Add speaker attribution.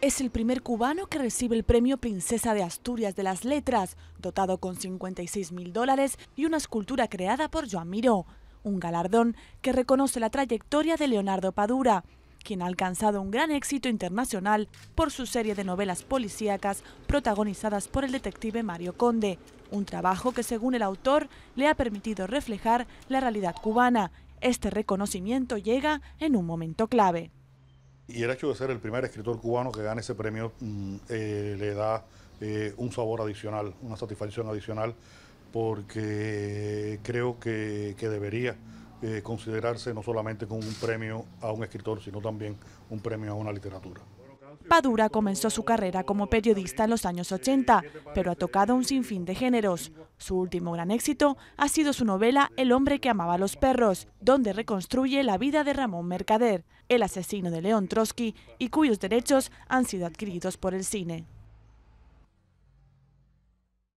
Speaker 1: Es el primer cubano que recibe el premio Princesa de Asturias de las Letras, dotado con 56 mil dólares y una escultura creada por Joan Miró, un galardón que reconoce la trayectoria de Leonardo Padura, quien ha alcanzado un gran éxito internacional por su serie de novelas policíacas protagonizadas por el detective Mario Conde, un trabajo que según el autor le ha permitido reflejar la realidad cubana. Este reconocimiento llega en un momento clave.
Speaker 2: Y el hecho de ser el primer escritor cubano que gane ese premio mm, eh, le da eh, un sabor adicional, una satisfacción adicional, porque creo que, debería eh, considerarse no solamente como un premio a un escritor, sino también un premio a una literatura.
Speaker 1: Padura comenzó su carrera como periodista en los años 80, pero ha tocado un sinfín de géneros. Su último gran éxito ha sido su novela El hombre que amaba a los perros, donde reconstruye la vida de Ramón Mercader, el asesino de León Trotsky y cuyos derechos han sido adquiridos por el cine.